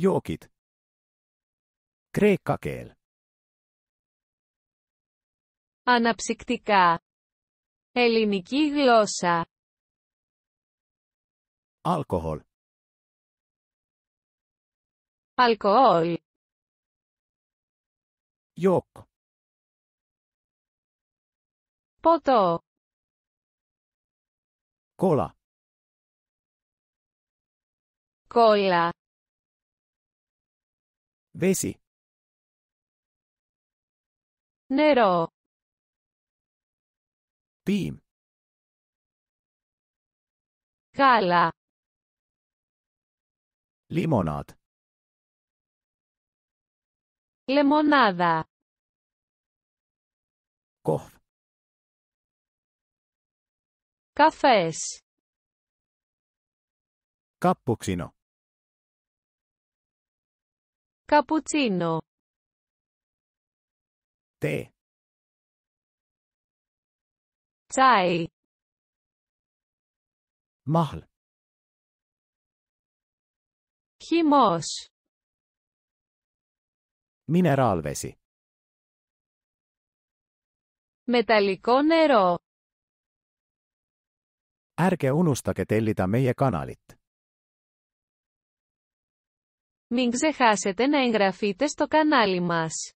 Jookit. Kreikka keel. Αναψυκτικά. Ελληνική γλώσσα. Alkohol. Alkohol. Joukko. Ποτό. Κόλα. Κόλα. Vesi. Nero. Beam. Kala. Limonad. Lemonada. Kof. Cafés. Cappuccino. Cappuccino. Te. Chai. Mahl. Χυμός. Mineraalvesi. Μεταλλικό nero. Ärge unustake tellida meie kanalit. Μην ξεχάσετε να εγγραφείτε στο κανάλι μας.